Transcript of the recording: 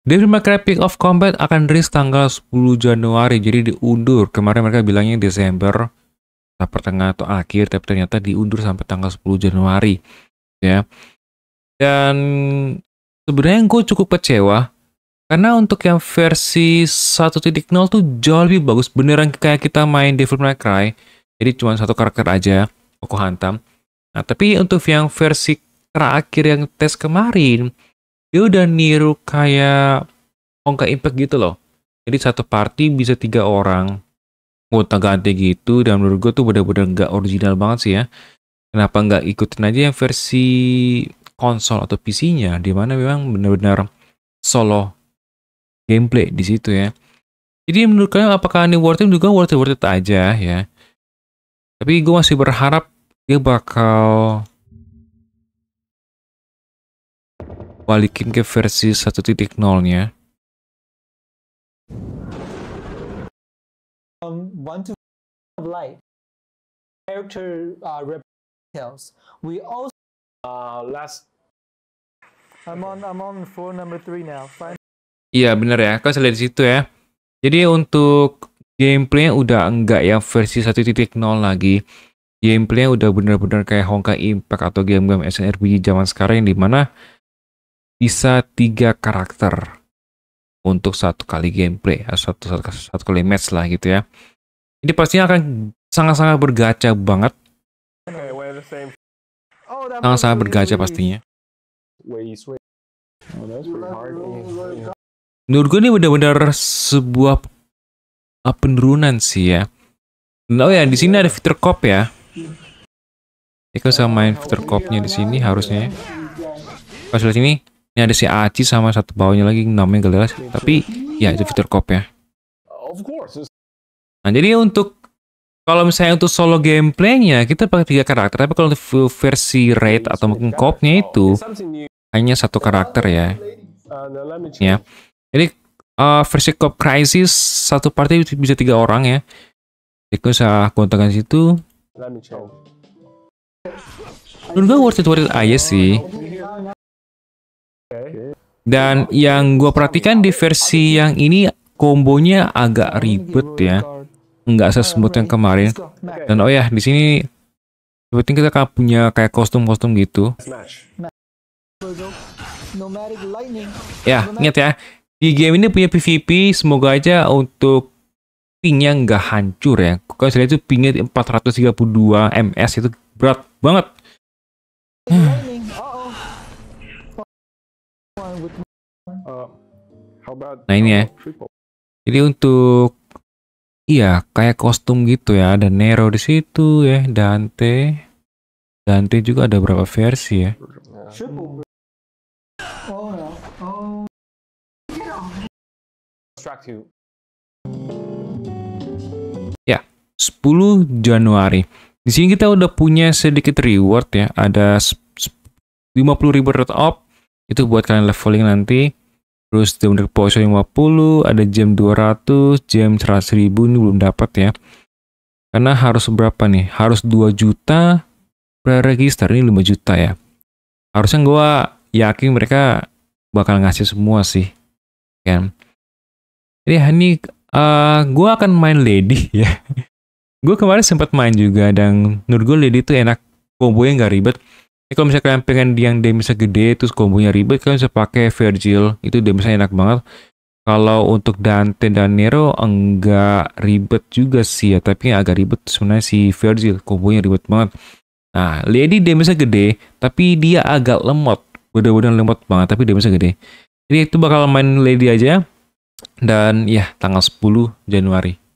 Devil May Cry of Combat akan rilis tanggal 10 Januari, jadi diundur. Kemarin mereka bilangnya Desember, pertengahan atau akhir, tapi ternyata diundur sampai tanggal 10 Januari. Ya. Dan sebenarnya gue cukup kecewa, karena untuk yang versi 1.0 tuh jauh lebih bagus. Beneran kayak kita main Devil May Cry, jadi cuma satu karakter aja, aku hantam. Nah, tapi untuk yang versi terakhir yang tes kemarin, dia udah niru kayak Hongka Impact gitu loh. Jadi satu party bisa tiga orang gonta ganti gitu dan menurut gue tuh bener-bener nggak original banget sih ya. Kenapa nggak ikutin aja yang versi konsol atau PC-nya dimana memang bener-bener solo gameplay di situ ya. Jadi menurut kalian apakah ini worth it? Juga worth it worth it aja ya. Tapi gue masih berharap dia bakal balikin ke versi 1.0-nya. Um, one to light character uh, We also uh, last. I'm on I'm on floor number three now. Iya bener ya, kau lihat di situ ya. Jadi untuk gameplaynya udah enggak yang versi 1.0 lagi. Gameplaynya udah bener-bener kayak Hongkai Impact atau game-game SNRPG zaman sekarang yang dimana bisa tiga karakter untuk satu kali gameplay atau eh, satu, satu, satu kali match lah gitu ya. Ini pastinya akan sangat-sangat bergaca banget. Sangat-sangat bergaca pastinya. Menurut gue ini benar-benar sebuah penurunan sih ya. Oh ya, di sini ada fitur cop ya. Ini kan sama main fitur copnya di sini harusnya. Ya. Pas di sini ini ada si Aci sama satu bawahnya lagi namanya gak jelas. Tapi ya itu fitur cop ya. Nah jadi untuk kalau misalnya untuk solo gameplaynya kita pakai tiga karakter. Tapi kalau untuk versi raid atau mungkin copnya itu hanya satu karakter ya. Uh, ya. Jadi uh, versi cop crisis satu party bisa tiga orang ya. Jadi saya kontakkan situ. Menurut gue worth it worth it aja sih. Dan yang gue perhatikan di versi yang ini kombonya agak ribet ya. Nggak sesemut yang kemarin. Dan oh ya, di sini penting kita kan punya kayak kostum-kostum gitu. Ya, ingat ya. Di game ini punya PvP, semoga aja untuk pingnya nggak hancur ya. Kalau saya lihat itu pingnya 432 ms itu berat banget. Hmm. Uh, nah ini ya. Jadi untuk iya kayak kostum gitu ya. Ada Nero di situ ya, Dante. Dante juga ada berapa versi ya? Oh, ya, 10 ya, Januari. Di sini kita udah punya sedikit reward ya, ada 50.000 red op itu buat kalian leveling nanti. Terus jam poison 50, ada jam 200, jam 100 ribu ini belum dapat ya. Karena harus berapa nih? Harus 2 juta pre-register, ini 5 juta ya. Harusnya gue yakin mereka bakal ngasih semua sih. Kan? Jadi ini uh, eh, gue akan main lady ya. gue kemarin sempat main juga dan menurut gue lady itu enak, yang gak ribet. Ini kalau misalnya kalian pengen yang damage gede terus kombonya ribet, kalian bisa pakai Virgil. Itu damage enak banget. Kalau untuk Dante dan Nero enggak ribet juga sih ya, tapi yang agak ribet sebenarnya si Virgil, kombonya ribet banget. Nah, Lady damage gede, tapi dia agak lemot. Bener-bener lemot banget, tapi damage gede. Jadi itu bakal main Lady aja. Ya. Dan ya, tanggal 10 Januari.